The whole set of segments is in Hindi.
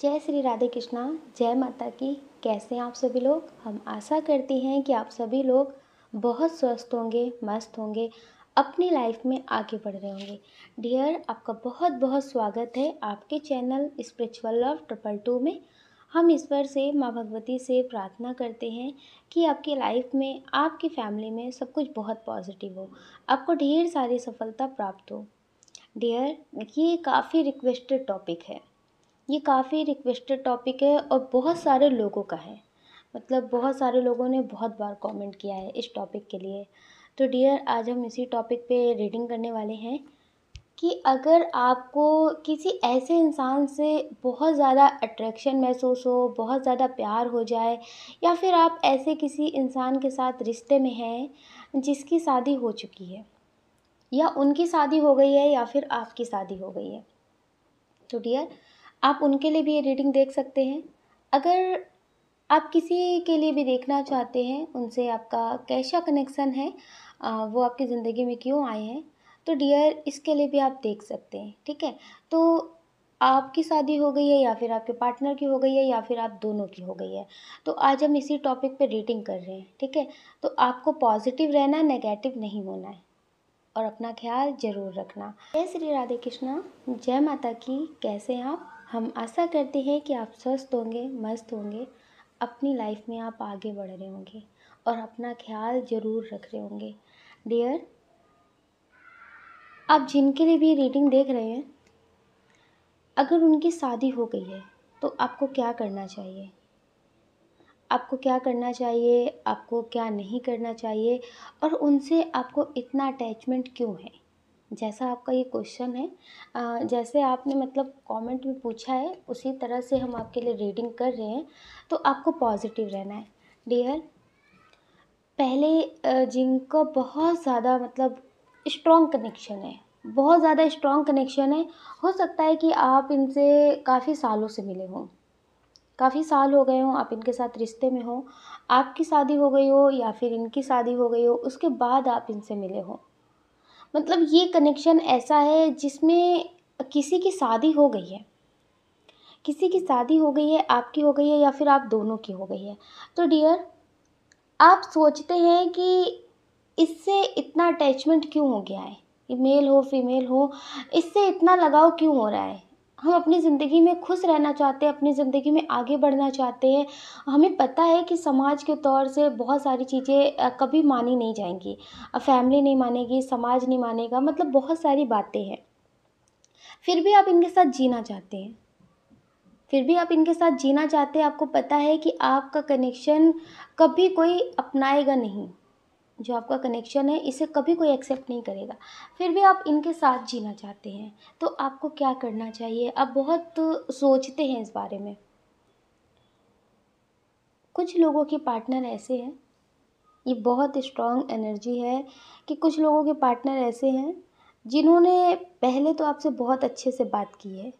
जय श्री राधे कृष्णा जय माता की कैसे हैं आप सभी लोग हम आशा करते हैं कि आप सभी लोग बहुत स्वस्थ होंगे मस्त होंगे अपनी लाइफ में आगे बढ़ रहे होंगे डियर आपका बहुत बहुत स्वागत है आपके channel spiritual love triple two में हम ईश्वर से माँ भगवती से प्रार्थना करते हैं कि आपकी लाइफ में आपकी फैमिली में सब कुछ बहुत पॉजिटिव हो आपको ढेर सारी सफलता प्राप्त हो डियर ये काफ़ी रिक्वेस्टेड टॉपिक है ये काफ़ी रिक्वेस्टेड टॉपिक है और बहुत सारे लोगों का है मतलब बहुत सारे लोगों ने बहुत बार कमेंट किया है इस टॉपिक के लिए तो डियर आज हम इसी टॉपिक पे रीडिंग करने वाले हैं कि अगर आपको किसी ऐसे इंसान से बहुत ज़्यादा अट्रैक्शन महसूस हो बहुत ज़्यादा प्यार हो जाए या फिर आप ऐसे किसी इंसान के साथ रिश्ते में हैं जिसकी शादी हो चुकी है या उनकी शादी हो गई है या फिर आपकी शादी हो गई है तो डियर आप उनके लिए भी ये रीडिंग देख सकते हैं अगर आप किसी के लिए भी देखना चाहते हैं उनसे आपका कैसा कनेक्शन है वो आपकी ज़िंदगी में क्यों आए हैं तो डियर इसके लिए भी आप देख सकते हैं ठीक है तो आपकी शादी हो गई है या फिर आपके पार्टनर की हो गई है या फिर आप दोनों की हो गई है तो आज हम इसी टॉपिक पे रीडिंग कर रहे हैं ठीक है तो आपको पॉजिटिव रहना नेगेटिव नहीं होना है और अपना ख्याल ज़रूर रखना जय श्री राधे कृष्णा जय माता की कैसे हैं आप हम आशा करते हैं कि आप स्वस्थ होंगे मस्त होंगे अपनी लाइफ में आप आगे बढ़ रहे होंगे और अपना ख्याल ज़रूर रख रहे होंगे डियर आप जिनके लिए भी रीडिंग देख रहे हैं अगर उनकी शादी हो गई है तो आपको क्या करना चाहिए आपको क्या करना चाहिए आपको क्या नहीं करना चाहिए और उनसे आपको इतना अटैचमेंट क्यों है जैसा आपका ये क्वेश्चन है जैसे आपने मतलब कमेंट में पूछा है उसी तरह से हम आपके लिए रीडिंग कर रहे हैं तो आपको पॉजिटिव रहना है डियर पहले जिनका बहुत ज़्यादा मतलब स्ट्रॉन्ग कनेक्शन है बहुत ज़्यादा स्ट्रॉन्ग कनेक्शन है हो सकता है कि आप इनसे काफ़ी सालों से मिले हों काफ़ी साल हो गए हों आप इनके साथ रिश्ते में हो आपकी शादी हो गई हो या फिर इनकी शादी हो गई हो उसके बाद आप इनसे मिले हों मतलब ये कनेक्शन ऐसा है जिसमें किसी की शादी हो गई है किसी की शादी हो गई है आपकी हो गई है या फिर आप दोनों की हो गई है तो डियर आप सोचते हैं कि इससे इतना अटैचमेंट क्यों हो गया है मेल हो फीमेल हो इससे इतना लगाव क्यों हो रहा है हम अपनी ज़िंदगी में खुश रहना चाहते हैं अपनी ज़िंदगी में आगे बढ़ना चाहते हैं हमें पता है कि समाज के तौर से बहुत सारी चीज़ें कभी मानी नहीं जाएंगी फैमिली नहीं मानेगी समाज नहीं मानेगा मतलब बहुत सारी बातें हैं फिर भी आप इनके साथ जीना चाहते हैं फिर भी आप इनके साथ जीना चाहते हैं आपको पता है कि आपका कनेक्शन कभी कोई अपनाएगा नहीं जो आपका कनेक्शन है इसे कभी कोई एक्सेप्ट नहीं करेगा फिर भी आप इनके साथ जीना चाहते हैं तो आपको क्या करना चाहिए आप बहुत सोचते हैं इस बारे में कुछ लोगों के पार्टनर ऐसे हैं ये बहुत स्ट्रॉन्ग एनर्जी है कि कुछ लोगों के पार्टनर ऐसे हैं जिन्होंने पहले तो आपसे बहुत अच्छे से बात की है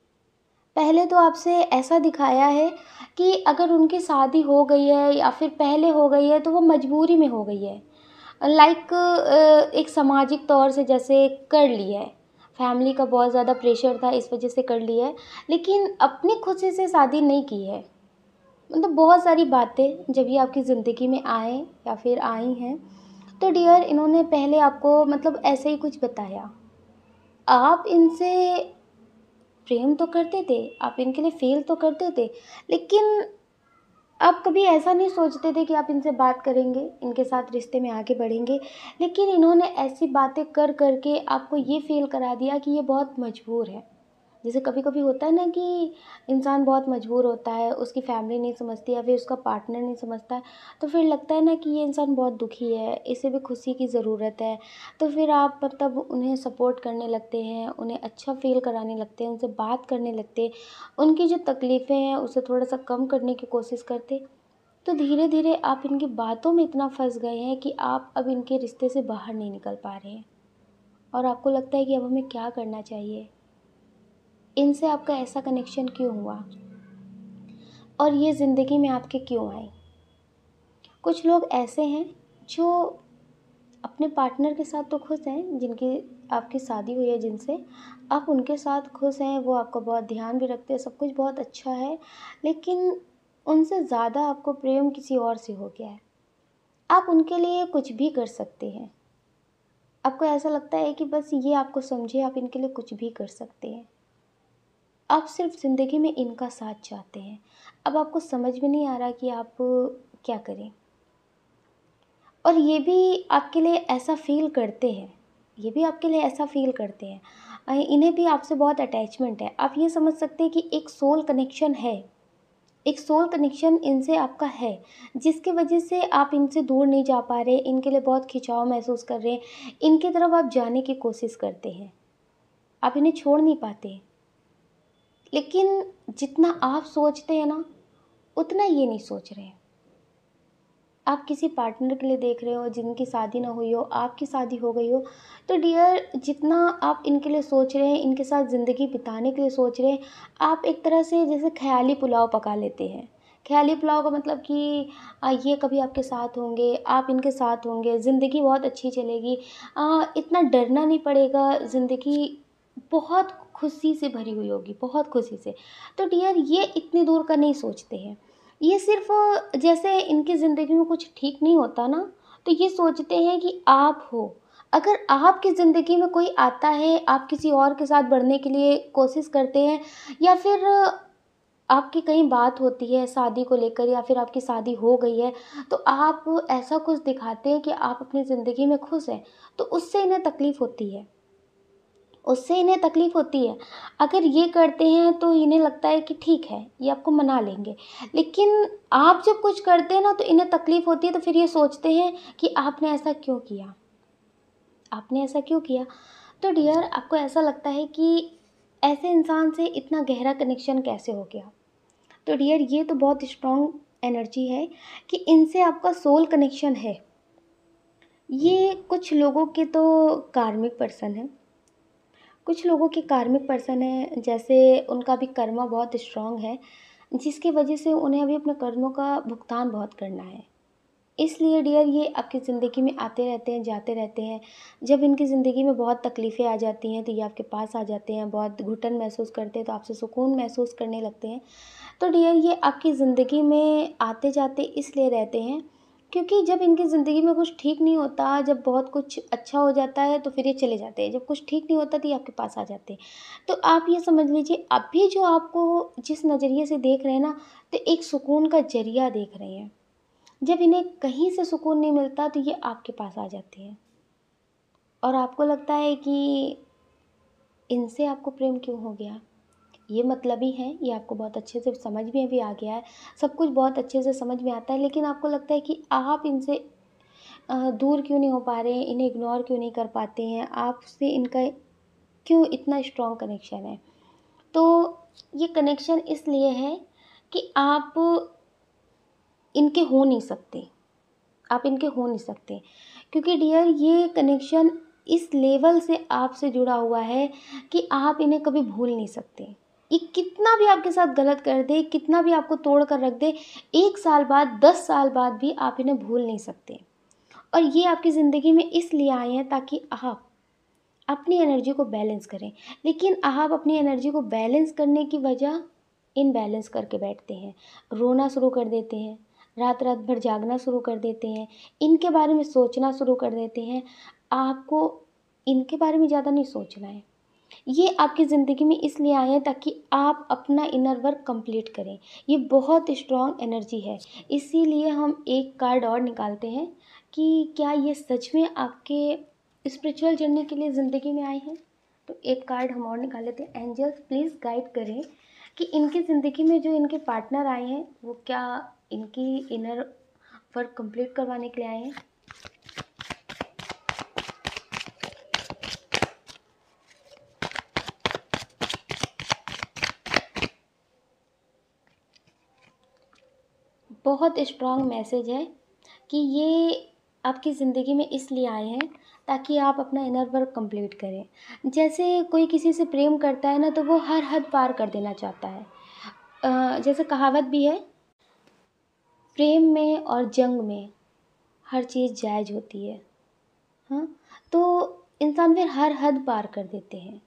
पहले तो आपसे ऐसा दिखाया है कि अगर उनकी शादी हो गई है या फिर पहले हो गई है तो वो मजबूरी में हो गई है लाइक uh, एक सामाजिक तौर से जैसे कर ली है फैमिली का बहुत ज़्यादा प्रेशर था इस वजह से कर ली है लेकिन अपनी खुशी से शादी नहीं की है मतलब बहुत सारी बातें जब ये आपकी ज़िंदगी में आए या फिर आई हैं तो डियर इन्होंने पहले आपको मतलब ऐसे ही कुछ बताया आप इनसे प्रेम तो करते थे आप इनके लिए फील तो करते थे लेकिन आप कभी ऐसा नहीं सोचते थे कि आप इनसे बात करेंगे इनके साथ रिश्ते में आगे बढ़ेंगे लेकिन इन्होंने ऐसी बातें कर कर के आपको ये फ़ील करा दिया कि ये बहुत मजबूर है जैसे कभी कभी होता है ना कि इंसान बहुत मजबूर होता है उसकी फैमिली नहीं समझती या फिर उसका पार्टनर नहीं समझता तो फिर लगता है ना कि ये इंसान बहुत दुखी है इसे भी खुशी की ज़रूरत है तो फिर आप मतलब उन्हें सपोर्ट करने लगते हैं उन्हें अच्छा फ़ील कराने लगते हैं उनसे बात करने लगते उनकी जो तकलीफ़ें हैं उसे थोड़ा सा कम करने की कोशिश करते तो धीरे धीरे आप इनकी बातों में इतना फंस गए हैं कि आप अब इनके रिश्ते से बाहर नहीं निकल पा रहे हैं और आपको लगता है कि अब हमें क्या करना चाहिए इनसे आपका ऐसा कनेक्शन क्यों हुआ और ये ज़िंदगी में आपके क्यों आई कुछ लोग ऐसे हैं जो अपने पार्टनर के साथ तो खुश हैं जिनकी आपकी शादी हुई है जिनसे आप उनके साथ खुश हैं वो आपको बहुत ध्यान भी रखते हैं सब कुछ बहुत अच्छा है लेकिन उनसे ज़्यादा आपको प्रेम किसी और से हो गया है आप उनके लिए कुछ भी कर सकते हैं आपको ऐसा लगता है कि बस ये आपको समझे आप इनके लिए कुछ भी कर सकते हैं आप सिर्फ ज़िंदगी में इनका साथ चाहते हैं अब आपको समझ में नहीं आ रहा कि आप क्या करें और ये भी आपके लिए ऐसा फील करते हैं ये भी आपके लिए ऐसा फील करते हैं इन्हें भी आपसे बहुत अटैचमेंट है आप ये समझ सकते हैं कि एक सोल कनेक्शन है एक सोल कनेक्शन इनसे आपका है जिसके वजह से आप इनसे दूर नहीं जा पा रहे इनके लिए बहुत खिंचाव महसूस कर रहे हैं इनकी तरफ आप जाने की कोशिश करते हैं आप इन्हें छोड़ नहीं पाते लेकिन जितना आप सोचते हैं ना उतना ये नहीं सोच रहे आप किसी पार्टनर के लिए देख रहे हो जिनकी शादी ना हुई हो आपकी शादी हो गई हो तो डियर जितना आप इनके लिए सोच रहे हैं इनके साथ ज़िंदगी बिताने के लिए सोच रहे हैं आप एक तरह से जैसे ख्याली पुलाव पका लेते हैं ख्याली पुलाव का मतलब कि ये कभी आपके साथ होंगे आप इनके साथ होंगे ज़िंदगी बहुत अच्छी चलेगी इतना डरना नहीं पड़ेगा ज़िंदगी बहुत खुशी से भरी हुई होगी बहुत खुशी से तो डियर ये इतनी दूर का नहीं सोचते हैं ये सिर्फ जैसे इनकी ज़िंदगी में कुछ ठीक नहीं होता ना तो ये सोचते हैं कि आप हो अगर आपकी ज़िंदगी में कोई आता है आप किसी और के साथ बढ़ने के लिए कोशिश करते हैं या फिर आपकी कहीं बात होती है शादी को लेकर या फिर आपकी शादी हो गई है तो आप ऐसा कुछ दिखाते हैं कि आप अपनी ज़िंदगी में खुश हैं तो उससे इन्हें तकलीफ़ होती है उससे इन्हें तकलीफ़ होती है अगर ये करते हैं तो इन्हें लगता है कि ठीक है ये आपको मना लेंगे लेकिन आप जब कुछ करते हैं ना तो इन्हें तकलीफ़ होती है तो फिर ये सोचते हैं कि आपने ऐसा क्यों किया आपने ऐसा क्यों किया तो डियर आपको ऐसा लगता है कि ऐसे इंसान से इतना गहरा कनेक्शन कैसे हो गया तो डियर ये तो बहुत स्ट्रॉन्ग एनर्जी है कि इनसे आपका सोल कनेक्शन है ये कुछ लोगों के तो कार्मिक पर्सन हैं कुछ लोगों के कार्मिक पर्सन हैं जैसे उनका भी कर्मा बहुत स्ट्रांग है जिसकी वजह से उन्हें अभी अपने कर्मों का भुगतान बहुत करना है इसलिए डियर ये आपकी ज़िंदगी में आते रहते हैं जाते रहते हैं जब इनकी ज़िंदगी में बहुत तकलीफ़ें आ जाती हैं तो ये आपके पास आ जाते हैं बहुत घुटन महसूस करते हैं तो आपसे सुकून महसूस करने लगते हैं तो डियर ये आपकी ज़िंदगी में आते जाते इसलिए रहते हैं क्योंकि जब इनकी ज़िंदगी में कुछ ठीक नहीं होता जब बहुत कुछ अच्छा हो जाता है तो फिर ये चले जाते हैं जब कुछ ठीक नहीं होता तो ये आपके पास आ जाते हैं तो आप ये समझ लीजिए अभी जो आपको जिस नज़रिए से देख रहे हैं ना तो एक सुकून का जरिया देख रहे हैं जब इन्हें कहीं से सुकून नहीं मिलता तो ये आपके पास आ जाते हैं और आपको लगता है कि इनसे आपको प्रेम क्यों हो गया ये मतलब ही हैं ये आपको बहुत अच्छे से समझ में भी आ गया है सब कुछ बहुत अच्छे से समझ में आता है लेकिन आपको लगता है कि आप इनसे दूर क्यों नहीं हो पा रहे हैं इन्हें इग्नोर क्यों नहीं कर पाते हैं आपसे इनका क्यों इतना स्ट्रॉन्ग कनेक्शन है तो ये कनेक्शन इसलिए है कि आप इनके हो नहीं सकते आप इनके हो नहीं सकते क्योंकि डियर ये कनेक्शन इस लेवल से आपसे जुड़ा हुआ है कि आप इन्हें कभी भूल नहीं सकते ये कितना भी आपके साथ गलत कर दे कितना भी आपको तोड़ कर रख दे एक साल बाद दस साल बाद भी आप इन्हें भूल नहीं सकते और ये आपकी ज़िंदगी में इसलिए आए हैं ताकि आप अपनी एनर्जी को बैलेंस करें लेकिन आप अपनी एनर्जी को बैलेंस करने की वजह इनबैलेंस करके बैठते हैं रोना शुरू कर देते हैं रात रात भर जागना शुरू कर देते हैं इनके बारे में सोचना शुरू कर देते हैं आपको इनके बारे में ज़्यादा नहीं सोचना है ये आपकी ज़िंदगी में इसलिए आए हैं ताकि आप अपना इनर वर्क कंप्लीट करें ये बहुत स्ट्रॉन्ग एनर्जी है इसीलिए हम एक कार्ड और निकालते हैं कि क्या ये सच में आपके स्पिरिचुअल जर्नी के लिए ज़िंदगी में आए हैं तो एक कार्ड हम और निकाल लेते हैं एंजल्स प्लीज़ गाइड करें कि इनकी ज़िंदगी में जो इनके पार्टनर आए हैं वो क्या इनकी इनर वर्क कंप्लीट करवाने के लिए आए हैं बहुत स्ट्रॉन्ग मैसेज है कि ये आपकी ज़िंदगी में इसलिए आए हैं ताकि आप अपना इनर वर्क कंप्लीट करें जैसे कोई किसी से प्रेम करता है ना तो वो हर हद पार कर देना चाहता है जैसे कहावत भी है प्रेम में और जंग में हर चीज़ जायज़ होती है हाँ तो इंसान फिर हर हद पार कर देते हैं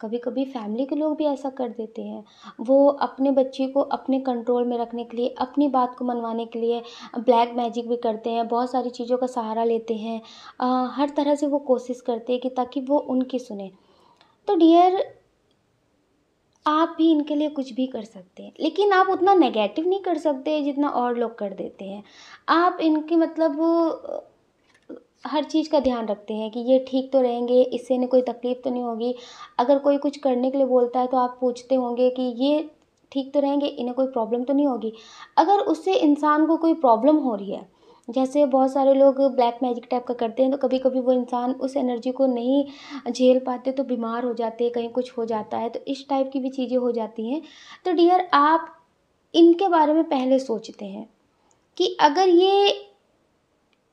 कभी कभी फैमिली के लोग भी ऐसा कर देते हैं वो अपने बच्चे को अपने कंट्रोल में रखने के लिए अपनी बात को मनवाने के लिए ब्लैक मैजिक भी करते हैं बहुत सारी चीज़ों का सहारा लेते हैं हर तरह से वो कोशिश करते हैं कि ताकि वो उनकी सुने तो डियर आप भी इनके लिए कुछ भी कर सकते हैं लेकिन आप उतना नेगेटिव नहीं कर सकते जितना और लोग कर देते हैं आप इनके मतलब हर चीज़ का ध्यान रखते हैं कि ये ठीक तो रहेंगे इससे इन्हें कोई तकलीफ़ तो नहीं होगी अगर कोई कुछ करने के लिए बोलता है तो आप पूछते होंगे कि ये ठीक तो रहेंगे इन्हें कोई प्रॉब्लम तो नहीं होगी अगर उससे इंसान को कोई प्रॉब्लम हो रही है जैसे बहुत सारे लोग ब्लैक मैजिक टाइप का करते हैं तो कभी कभी वो इंसान उस एनर्जी को नहीं झेल पाते तो बीमार हो जाते हैं कहीं कुछ हो जाता है तो इस टाइप की भी चीज़ें हो जाती हैं तो डियर आप इनके बारे में पहले सोचते हैं कि अगर ये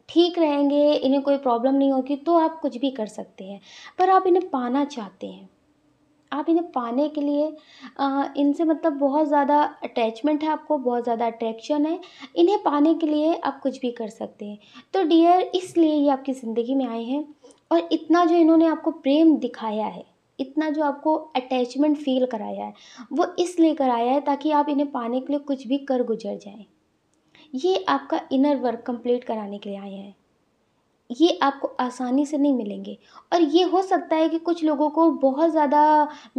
ठीक रहेंगे इन्हें कोई प्रॉब्लम नहीं होगी तो आप कुछ भी कर सकते हैं पर आप इन्हें पाना चाहते हैं आप इन्हें पाने के लिए इनसे मतलब बहुत ज़्यादा अटैचमेंट है आपको बहुत ज़्यादा अट्रैक्शन है इन्हें पाने के लिए आप कुछ भी कर सकते हैं तो डियर इसलिए ये आपकी ज़िंदगी में आए हैं और इतना जो इन्होंने आपको प्रेम दिखाया है इतना जो आपको अटैचमेंट फील कराया है वो इसलिए कराया है ताकि आप इन्हें पाने के लिए कुछ भी कर गुजर जाएँ ये आपका इनर वर्क कंप्लीट कराने के लिए आए हैं ये आपको आसानी से नहीं मिलेंगे और ये हो सकता है कि कुछ लोगों को बहुत ज़्यादा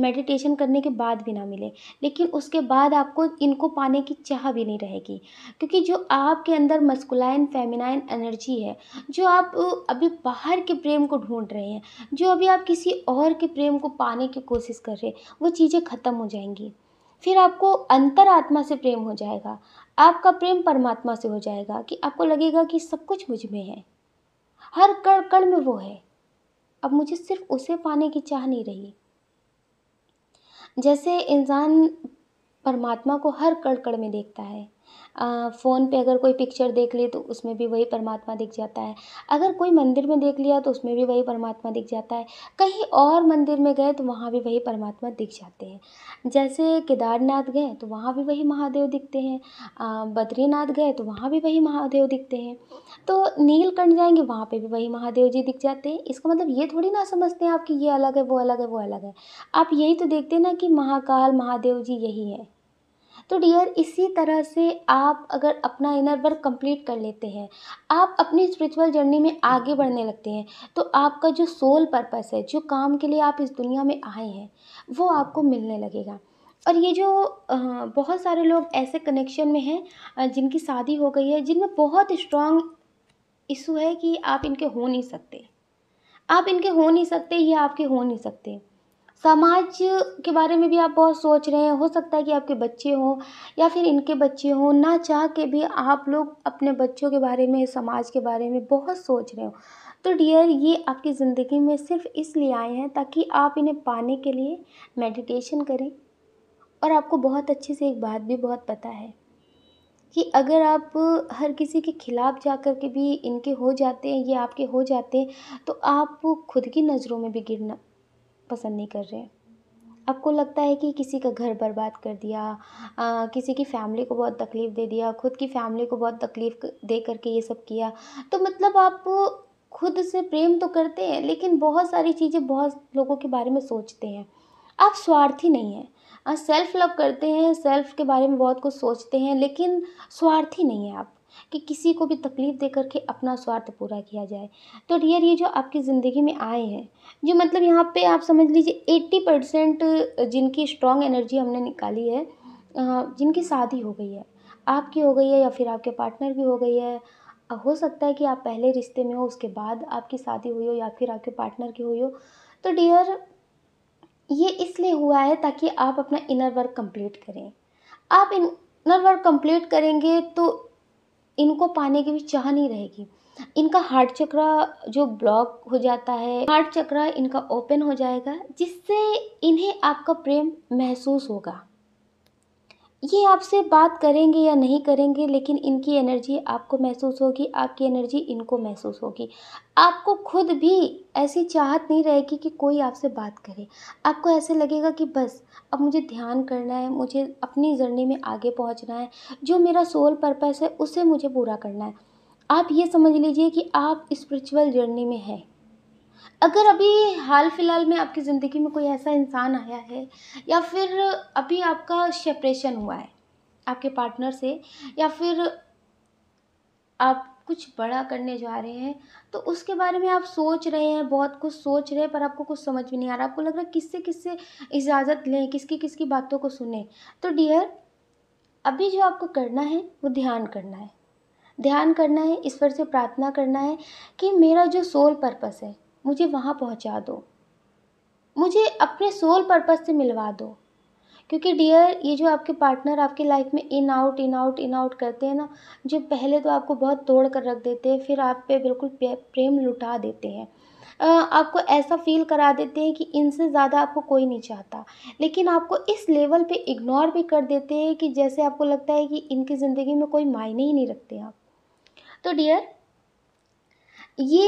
मेडिटेशन करने के बाद भी ना मिले लेकिन उसके बाद आपको इनको पाने की चाह भी नहीं रहेगी क्योंकि जो आपके अंदर मस्कुलाइन फेमिनाइन एनर्जी है जो आप अभी बाहर के प्रेम को ढूंढ रहे हैं जो अभी आप किसी और के प्रेम को पाने की कोशिश कर रहे हैं वो चीज़ें ख़त्म हो जाएंगी फिर आपको अंतर आत्मा से प्रेम हो जाएगा आपका प्रेम परमात्मा से हो जाएगा कि आपको लगेगा कि सब कुछ मुझ में है हर कण कण में वो है अब मुझे सिर्फ उसे पाने की चाह नहीं रही जैसे इंसान परमात्मा को हर कण कण में देखता है फ़ोन पे अगर कोई पिक्चर देख ले तो उसमें भी वही परमात्मा दिख जाता है अगर कोई मंदिर में देख लिया तो उसमें भी वही परमात्मा दिख जाता है कहीं और मंदिर में गए तो वहाँ भी वही परमात्मा दिख जाते हैं जैसे केदारनाथ गए तो वहाँ भी वही महादेव दिखते हैं बद्रीनाथ गए तो वहाँ भी वही महादेव दिखते हैं तो नीलकंठ जाएंगे वहाँ पर भी वही महादेव जी दिख जाते हैं इसका मतलब ये थोड़ी ना समझते हैं आप कि ये अलग है वो अलग है वो अलग है आप यही तो देखते हैं ना कि महाकाल महादेव जी यही है तो डियर इसी तरह से आप अगर अपना इनर वर्क कंप्लीट कर लेते हैं आप अपनी स्पिरिचुअल जर्नी में आगे बढ़ने लगते हैं तो आपका जो सोल पर्पस है जो काम के लिए आप इस दुनिया में आए हैं वो आपको मिलने लगेगा और ये जो बहुत सारे लोग ऐसे कनेक्शन में हैं जिनकी शादी हो गई है जिनमें बहुत स्ट्रॉन्ग इशू है कि आप इनके हो नहीं सकते आप इनके हो नहीं सकते ये आपके हो नहीं सकते समाज के बारे में भी आप बहुत सोच रहे हैं हो सकता है कि आपके बच्चे हों या फिर इनके बच्चे हों ना चाह के भी आप लोग अपने बच्चों के बारे में समाज के बारे में बहुत सोच रहे हो तो डियर ये आपकी ज़िंदगी में सिर्फ इसलिए आए हैं ताकि आप इन्हें पाने के लिए मेडिटेशन करें और आपको बहुत अच्छे से एक बात भी बहुत पता है कि अगर आप हर किसी के खिलाफ़ जा कर के भी इनके हो जाते हैं ये आपके हो जाते हैं तो आप खुद की नज़रों में भी गिरना पसंद नहीं कर रहे आपको लगता है कि किसी का घर बर्बाद कर दिया आ, किसी की फैमिली को बहुत तकलीफ़ दे दिया खुद की फैमिली को बहुत तकलीफ़ दे करके ये सब किया तो मतलब आप खुद से प्रेम तो करते हैं लेकिन बहुत सारी चीज़ें बहुत लोगों के बारे में सोचते हैं आप स्वार्थी नहीं हैं सेल्फ लव करते हैं सेल्फ के बारे में बहुत कुछ सोचते हैं लेकिन स्वार्थी नहीं है आप कि किसी को भी तकलीफ़ दे करके अपना स्वार्थ पूरा किया जाए तो डियर ये जो आपकी ज़िंदगी में आए हैं जो मतलब यहाँ पे आप समझ लीजिए एट्टी परसेंट जिनकी स्ट्रॉन्ग एनर्जी हमने निकाली है जिनकी शादी हो गई है आपकी हो गई है या फिर आपके पार्टनर की हो गई है हो सकता है कि आप पहले रिश्ते में हो उसके बाद आपकी शादी हुई हो या फिर आपके पार्टनर की हुई हो तो डियर ये इसलिए हुआ है ताकि आप अपना इनर वर्क कंप्लीट करें आप इनर वर्क कंप्लीट करेंगे तो इनको पाने की भी चाह नहीं रहेगी इनका हार्ट चक्र जो ब्लॉक हो जाता है हार्ट चक्र इनका ओपन हो जाएगा जिससे इन्हें आपका प्रेम महसूस होगा ये आपसे बात करेंगे या नहीं करेंगे लेकिन इनकी एनर्जी आपको महसूस होगी आपकी एनर्जी इनको महसूस होगी आपको खुद भी ऐसी चाहत नहीं रहेगी कि कोई आपसे बात करे आपको ऐसे लगेगा कि बस अब मुझे ध्यान करना है मुझे अपनी जर्नी में आगे पहुंचना है जो मेरा सोल पर्पस है उसे मुझे पूरा करना है आप ये समझ लीजिए कि आप स्पिरिचुअल जर्नी में हैं अगर अभी हाल फ़िलहाल में आपकी ज़िंदगी में कोई ऐसा इंसान आया है या फिर अभी आपका सेपरेशन हुआ है आपके पार्टनर से या फिर आप कुछ बड़ा करने जा रहे हैं तो उसके बारे में आप सोच रहे हैं बहुत कुछ सोच रहे हैं पर आपको कुछ समझ भी नहीं आ रहा आपको लग रहा है किससे किससे इजाज़त लें किसकी किसकी बातों को सुने तो डियर अभी जो आपको करना है वो ध्यान करना है ध्यान करना है ईश्वर से प्रार्थना करना है कि मेरा जो सोल पर्पस है मुझे वहाँ पहुँचा दो मुझे अपने सोल पर्पज़ से मिलवा दो क्योंकि डियर ये जो आपके पार्टनर आपके लाइफ में in out in out in out करते हैं ना जो पहले तो आपको बहुत तोड़ कर रख देते हैं फिर आप पे बिल्कुल प्रेम लुटा देते हैं आपको ऐसा फील करा देते हैं कि इनसे ज़्यादा आपको कोई नहीं चाहता लेकिन आपको इस लेवल पे इग्नोर भी कर देते हैं कि जैसे आपको लगता है कि इनकी ज़िंदगी में कोई मायने ही नहीं रखते आप तो डियर ये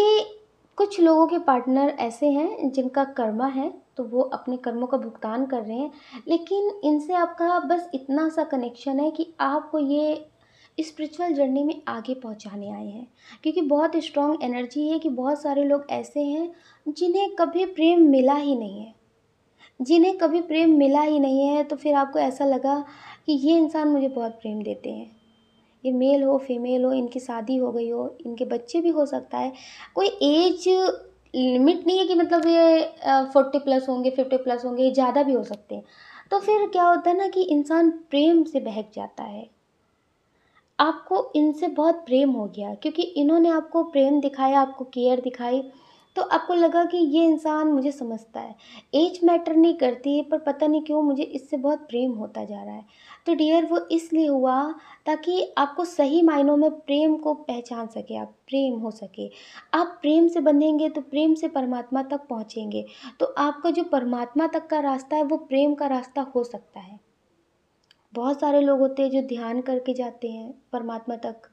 कुछ लोगों के पार्टनर ऐसे हैं जिनका कर्मा है तो वो अपने कर्मों का भुगतान कर रहे हैं लेकिन इनसे आपका बस इतना सा कनेक्शन है कि आपको ये स्पिरिचुअल जर्नी में आगे पहुंचाने आए हैं क्योंकि बहुत स्ट्रॉन्ग एनर्जी है कि बहुत सारे लोग ऐसे हैं जिन्हें कभी प्रेम मिला ही नहीं है जिन्हें कभी प्रेम मिला ही नहीं है तो फिर आपको ऐसा लगा कि ये इंसान मुझे बहुत प्रेम देते हैं ये मेल हो फीमेल हो इनकी शादी हो गई हो इनके बच्चे भी हो सकता है कोई एज लिमिट नहीं है कि मतलब ये फोर्टी प्लस होंगे फिफ्टी प्लस होंगे ये ज़्यादा भी हो सकते हैं तो फिर क्या होता है ना कि इंसान प्रेम से बहक जाता है आपको इनसे बहुत प्रेम हो गया क्योंकि इन्होंने आपको प्रेम दिखाया आपको केयर दिखाई तो आपको लगा कि ये इंसान मुझे समझता है एज मैटर नहीं करती है पर पता नहीं क्यों मुझे इससे बहुत प्रेम होता जा रहा है तो डियर वो इसलिए हुआ ताकि आपको सही मायनों में प्रेम को पहचान सके आप प्रेम हो सके आप प्रेम से बंधेंगे तो प्रेम से परमात्मा तक पहुँचेंगे तो आपका जो परमात्मा तक का रास्ता है वो प्रेम का रास्ता हो सकता है बहुत सारे लोग होते हैं जो ध्यान करके जाते हैं परमात्मा तक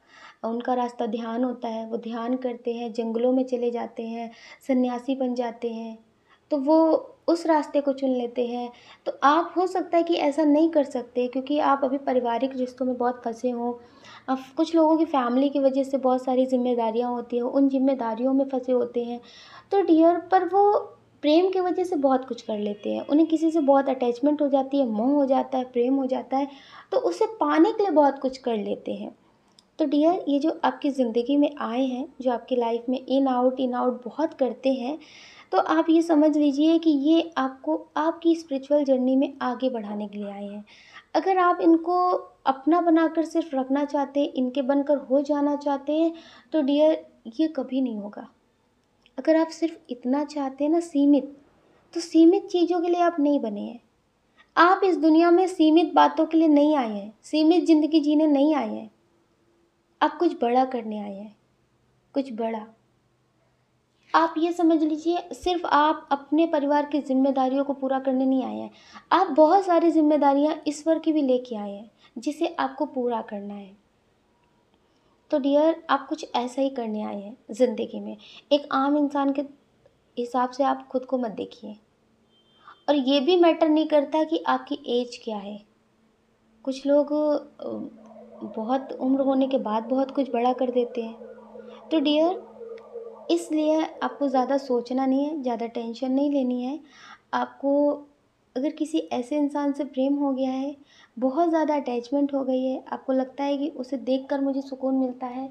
उनका रास्ता ध्यान होता है वो ध्यान करते हैं जंगलों में चले जाते हैं सन्यासी बन जाते हैं तो वो उस रास्ते को चुन लेते हैं तो आप हो सकता है कि ऐसा नहीं कर सकते क्योंकि आप अभी पारिवारिक रिश्तों में बहुत फंसे हों कुछ लोगों की फैमिली की वजह से बहुत सारी जिम्मेदारियां होती हैं उन जिम्मेदारियों में फंसे होते हैं तो डियर पर वो प्रेम की वजह से बहुत कुछ कर लेते हैं उन्हें किसी से बहुत अटैचमेंट हो जाती है मोह हो जाता है प्रेम हो जाता है तो उसे पाने के लिए बहुत कुछ कर लेते हैं तो डियर ये जो आपकी ज़िंदगी में आए हैं जो आपकी लाइफ में इन आउट इन आउट बहुत करते हैं तो आप ये समझ लीजिए कि ये आपको आपकी स्पिरिचुअल जर्नी में आगे बढ़ाने के लिए आए हैं अगर आप इनको अपना बनाकर सिर्फ रखना चाहते हैं इनके बनकर हो जाना चाहते हैं तो डियर ये कभी नहीं होगा अगर आप सिर्फ इतना चाहते हैं ना सीमित तो सीमित चीज़ों के लिए आप नहीं बने हैं आप इस दुनिया में सीमित बातों के लिए नहीं आए हैं सीमित ज़िंदगी जीने नहीं आए हैं आप कुछ बड़ा करने आए हैं कुछ बड़ा आप ये समझ लीजिए सिर्फ आप अपने परिवार की जिम्मेदारियों को पूरा करने नहीं आए हैं आप बहुत सारी जिम्मेदारियाँ ईश्वर की भी लेके आए हैं जिसे आपको पूरा करना है तो डियर आप कुछ ऐसा ही करने आए हैं ज़िंदगी में एक आम इंसान के हिसाब से आप खुद को मत देखिए और ये भी मैटर नहीं करता कि आपकी एज क्या है कुछ लोग बहुत उम्र होने के बाद बहुत कुछ बड़ा कर देते हैं तो डियर इसलिए आपको ज़्यादा सोचना नहीं है ज़्यादा टेंशन नहीं लेनी है आपको अगर किसी ऐसे इंसान से प्रेम हो गया है बहुत ज़्यादा अटैचमेंट हो गई है आपको लगता है कि उसे देखकर मुझे सुकून मिलता है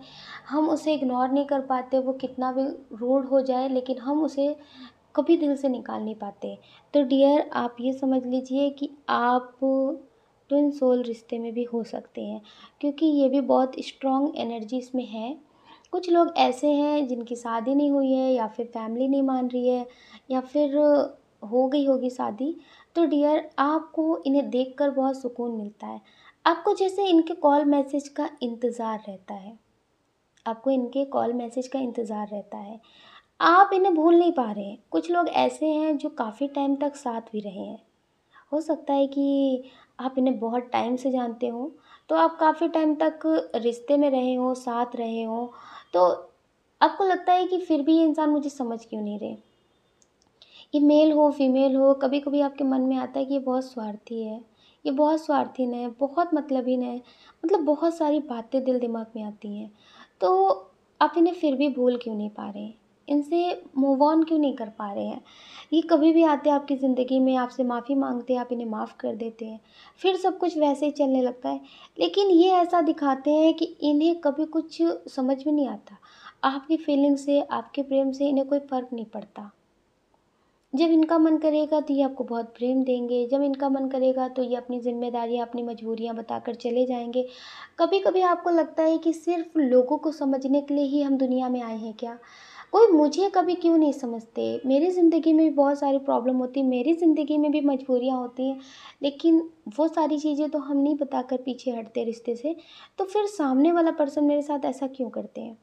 हम उसे इग्नोर नहीं कर पाते वो कितना भी रोड हो जाए लेकिन हम उसे कभी दिल से निकाल नहीं पाते तो डियर आप ये समझ लीजिए कि आप ट्विन सोल रिश्ते में भी हो सकते हैं क्योंकि ये भी बहुत स्ट्रॉन्ग एनर्जी इसमें है कुछ लोग ऐसे हैं जिनकी शादी नहीं हुई है या फिर फैमिली नहीं मान रही है या फिर हो गई होगी शादी तो डियर आपको इन्हें देखकर बहुत सुकून मिलता है आपको जैसे इनके कॉल मैसेज का इंतज़ार रहता है आपको इनके कॉल मैसेज का इंतज़ार रहता है आप इन्हें भूल नहीं पा रहे हैं कुछ लोग ऐसे हैं जो काफ़ी टाइम तक साथ भी रहे हैं हो सकता है कि आप इन्हें बहुत टाइम से जानते हो तो आप काफ़ी टाइम तक रिश्ते में रहे हों साथ रहे हों तो आपको लगता है कि फिर भी ये इंसान मुझे समझ क्यों नहीं रहे ये मेल हो फीमेल हो कभी कभी आपके मन में आता है कि ये बहुत स्वार्थी है ये बहुत स्वार्थी न है बहुत मतलबहीन है मतलब बहुत सारी बातें दिल दिमाग में आती हैं तो आप इन्हें फिर भी भूल क्यों नहीं पा रहे इनसे मूव ऑन क्यों नहीं कर पा रहे हैं ये कभी भी आते हैं आपकी ज़िंदगी में आपसे माफ़ी मांगते हैं आप इन्हें माफ़ कर देते हैं फिर सब कुछ वैसे ही चलने लगता है लेकिन ये ऐसा दिखाते हैं कि इन्हें कभी कुछ समझ में नहीं आता आपकी फीलिंग से आपके प्रेम से इन्हें कोई फ़र्क नहीं पड़ता जब इनका मन करेगा तो ये आपको बहुत प्रेम देंगे जब इनका मन करेगा तो ये अपनी जिम्मेदारियाँ अपनी मजबूरियाँ बताकर चले जाएंगे कभी कभी आपको लगता है कि सिर्फ लोगों को समझने के लिए ही हम दुनिया में आए हैं क्या कोई मुझे कभी क्यों नहीं समझते मेरी ज़िंदगी में भी बहुत सारी प्रॉब्लम होती है मेरी ज़िंदगी में भी मजबूरियाँ होती हैं लेकिन वो सारी चीज़ें तो हम नहीं बताकर पीछे हटते रिश्ते से तो फिर सामने वाला पर्सन मेरे साथ ऐसा क्यों करते हैं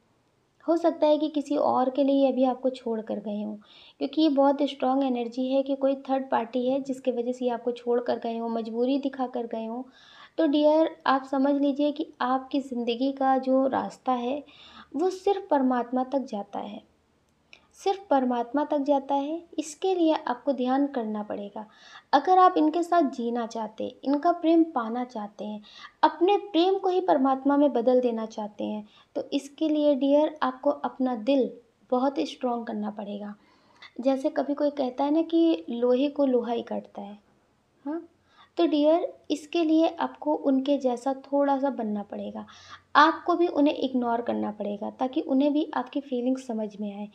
हो सकता है कि किसी और के लिए अभी आपको छोड़ कर गए हों क्योंकि ये बहुत स्ट्रॉन्ग एनर्जी है कि कोई थर्ड पार्टी है जिसके वजह से ये आपको छोड़ कर गए हों मजबूरी दिखा कर गए हों तो डियर आप समझ लीजिए कि आपकी ज़िंदगी का जो रास्ता है वो सिर्फ परमात्मा तक जाता है सिर्फ परमात्मा तक जाता है इसके लिए आपको ध्यान करना पड़ेगा अगर आप इनके साथ जीना चाहते हैं इनका प्रेम पाना चाहते हैं अपने प्रेम को ही परमात्मा में बदल देना चाहते हैं तो इसके लिए डियर आपको अपना दिल बहुत स्ट्रॉन्ग करना पड़ेगा जैसे कभी कोई कहता है ना कि लोहे को लोहा ही कटता है हाँ तो डियर इसके लिए आपको उनके जैसा थोड़ा सा बनना पड़ेगा आपको भी उन्हें इग्नोर करना पड़ेगा ताकि उन्हें भी आपकी फीलिंग्स समझ में आए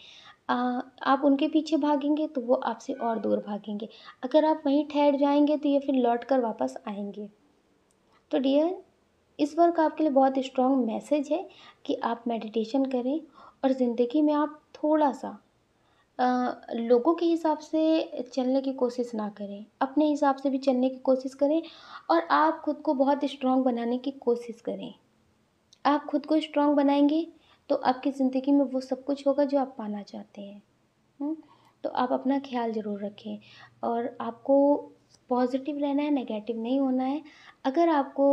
आप उनके पीछे भागेंगे तो वो आपसे और दूर भागेंगे अगर आप वहीं ठहर जाएंगे तो ये फिर लौट कर वापस आएंगे तो डियर इस वर्क आपके लिए बहुत स्ट्रॉन्ग मैसेज है कि आप मेडिटेशन करें और ज़िंदगी में आप थोड़ा सा आ, लोगों के हिसाब से चलने की कोशिश ना करें अपने हिसाब से भी चलने की कोशिश करें और आप खुद को बहुत स्ट्रांग बनाने की कोशिश करें आप खुद को स्ट्रांग बनाएंगे तो आपकी ज़िंदगी में वो सब कुछ होगा जो आप पाना चाहते हैं हम्म? तो आप अपना ख्याल ज़रूर रखें और आपको पॉजिटिव रहना है नेगेटिव नहीं होना है अगर आपको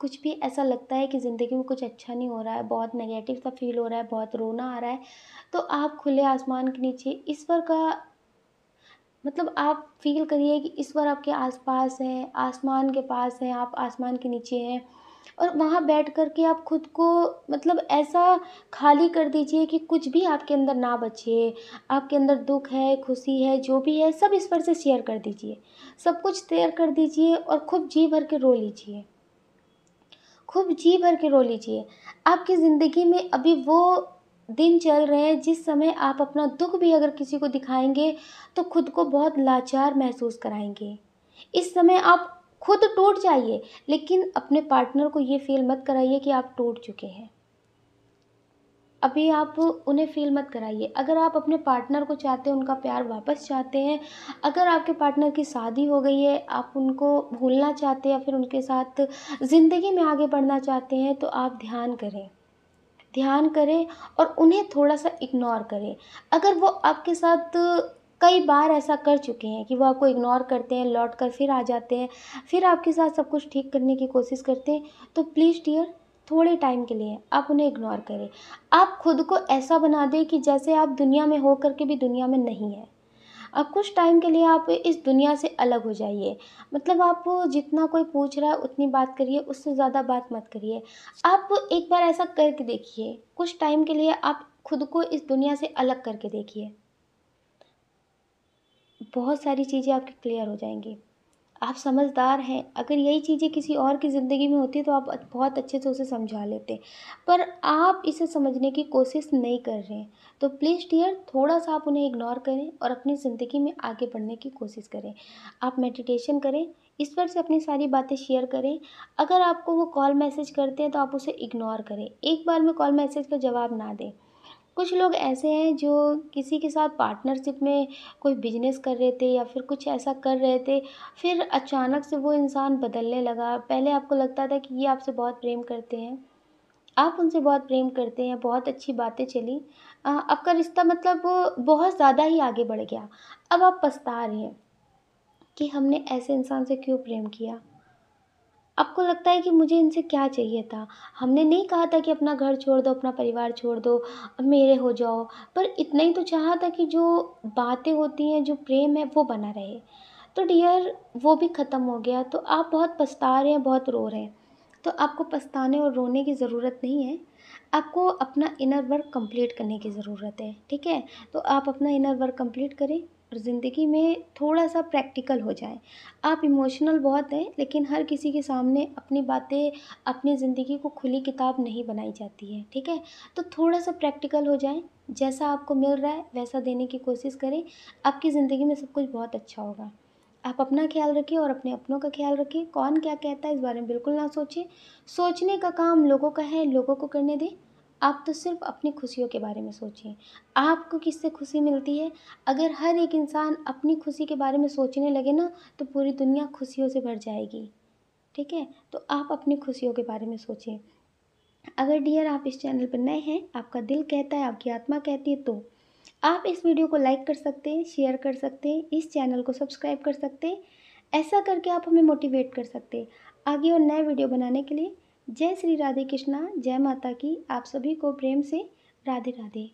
कुछ भी ऐसा लगता है कि ज़िंदगी में कुछ अच्छा नहीं हो रहा है बहुत नेगेटिव सा फील हो रहा है बहुत रोना आ रहा है तो आप खुले आसमान के नीचे ईश्वर का मतलब आप फील करिए कि ईश्वर आपके आसपास है आसमान के पास है आप आसमान के नीचे हैं और वहाँ बैठ कर के आप खुद को मतलब ऐसा खाली कर दीजिए कि कुछ भी आपके अंदर ना बचे आपके अंदर दुख है खुशी है जो भी है सब इस पर से शेयर कर दीजिए सब कुछ शेयर कर दीजिए और खूब जी भर के रो लीजिए खूब जी भर के रो लीजिए आपकी ज़िंदगी में अभी वो दिन चल रहे हैं जिस समय आप अपना दुख भी अगर किसी को दिखाएंगे तो खुद को बहुत लाचार महसूस कराएंगे इस समय आप खुद टूट जाइए लेकिन अपने पार्टनर को ये फील मत कराइए कि आप टूट चुके हैं अभी आप उन्हें फील मत कराइए अगर आप अपने पार्टनर को चाहते हैं उनका प्यार वापस चाहते हैं अगर आपके पार्टनर की शादी हो गई है आप उनको भूलना चाहते हैं या फिर उनके साथ ज़िंदगी में आगे बढ़ना चाहते हैं तो आप ध्यान करें ध्यान करें और उन्हें थोड़ा सा इग्नोर करें अगर वो आपके साथ कई बार ऐसा कर चुके हैं कि वो आपको इग्नोर करते हैं लौट कर फिर आ जाते हैं फिर आपके साथ सब कुछ ठीक करने की कोशिश करते हैं तो प्लीज़ डियर थोड़े टाइम के लिए आप उन्हें इग्नोर करें आप खुद को ऐसा बना दें कि जैसे आप दुनिया में हो कर के भी दुनिया में नहीं है अब कुछ टाइम के लिए आप इस दुनिया से अलग हो जाइए मतलब आप जितना कोई पूछ रहा है उतनी बात करिए उससे ज़्यादा बात मत करिए आप एक बार ऐसा करके देखिए कुछ टाइम के लिए आप खुद को इस दुनिया से अलग करके देखिए बहुत सारी चीज़ें आपकी क्लियर हो जाएंगी आप समझदार हैं अगर यही चीज़ें किसी और की ज़िंदगी में होती तो आप बहुत अच्छे से उसे समझा लेते पर आप इसे समझने की कोशिश नहीं कर रहे हैं तो प्लीज़ डियर थोड़ा सा आप उन्हें इग्नोर करें और अपनी ज़िंदगी में आगे बढ़ने की कोशिश करें आप मेडिटेशन करें ईश्वर से अपनी सारी बातें शेयर करें अगर आपको वो कॉल मैसेज करते हैं तो आप उसे इग्नोर करें एक बार में कॉल मैसेज का जवाब ना दें कुछ लोग ऐसे हैं जो किसी के साथ पार्टनरशिप में कोई बिजनेस कर रहे थे या फिर कुछ ऐसा कर रहे थे फिर अचानक से वो इंसान बदलने लगा पहले आपको लगता था कि ये आपसे बहुत प्रेम करते हैं आप उनसे बहुत प्रेम करते हैं बहुत अच्छी बातें चली आपका रिश्ता मतलब बहुत ज़्यादा ही आगे बढ़ गया अब आप पछता रहे हैं कि हमने ऐसे इंसान से क्यों प्रेम किया आपको लगता है कि मुझे इनसे क्या चाहिए था हमने नहीं कहा था कि अपना घर छोड़ दो अपना परिवार छोड़ दो मेरे हो जाओ पर इतना ही तो चाहा था कि जो बातें होती हैं जो प्रेम है वो बना रहे तो डियर वो भी ख़त्म हो गया तो आप बहुत पछता रहे हैं बहुत रो रहे हैं तो आपको पछताने और रोने की ज़रूरत नहीं है आपको अपना इनर वर्क कंप्लीट करने की ज़रूरत है ठीक है तो आप अपना इनर वर्क कंप्लीट करें और ज़िंदगी में थोड़ा सा प्रैक्टिकल हो जाए आप इमोशनल बहुत हैं लेकिन हर किसी के सामने अपनी बातें अपनी ज़िंदगी को खुली किताब नहीं बनाई जाती है ठीक है तो थोड़ा सा प्रैक्टिकल हो जाए जैसा आपको मिल रहा है वैसा देने की कोशिश करें आपकी ज़िंदगी में सब कुछ बहुत अच्छा होगा आप अपना ख्याल रखिए और अपने अपनों का ख्याल रखिए कौन क्या कहता है इस बारे में बिल्कुल ना सोचिए सोचने का काम लोगों का है लोगों को करने दें आप तो सिर्फ अपनी खुशियों के बारे में सोचिए आपको किससे खुशी मिलती है अगर हर एक इंसान अपनी खुशी के बारे में सोचने लगे ना तो पूरी दुनिया खुशियों से भर जाएगी ठीक है तो आप अपनी खुशियों के बारे में सोचिए अगर डियर आप इस चैनल पर नए हैं आपका दिल कहता है आपकी आत्मा कहती है तो आप इस वीडियो को लाइक कर सकते हैं शेयर कर सकते हैं इस चैनल को सब्सक्राइब कर सकते हैं ऐसा करके आप हमें मोटिवेट कर सकते हैं आगे और नए वीडियो बनाने के लिए जय श्री राधे कृष्णा जय माता की आप सभी को प्रेम से राधे राधे